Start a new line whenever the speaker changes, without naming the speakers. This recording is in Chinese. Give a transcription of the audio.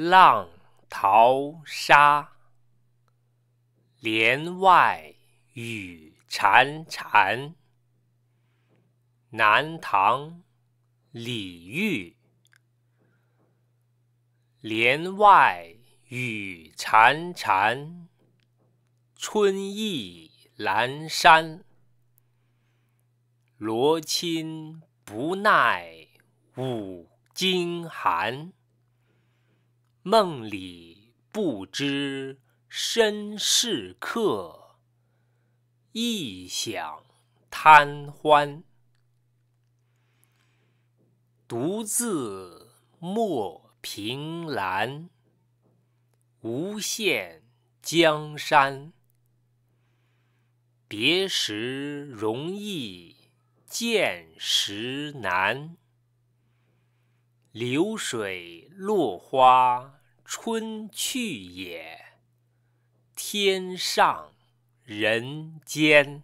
《浪淘沙》帘外雨潺潺，南唐李煜。帘外雨潺潺，春意阑珊。罗衾不耐五更寒。梦里不知身是客，一想贪欢，独自莫凭栏。无限江山，别时容易见时难。流水落花春去也，天上人间。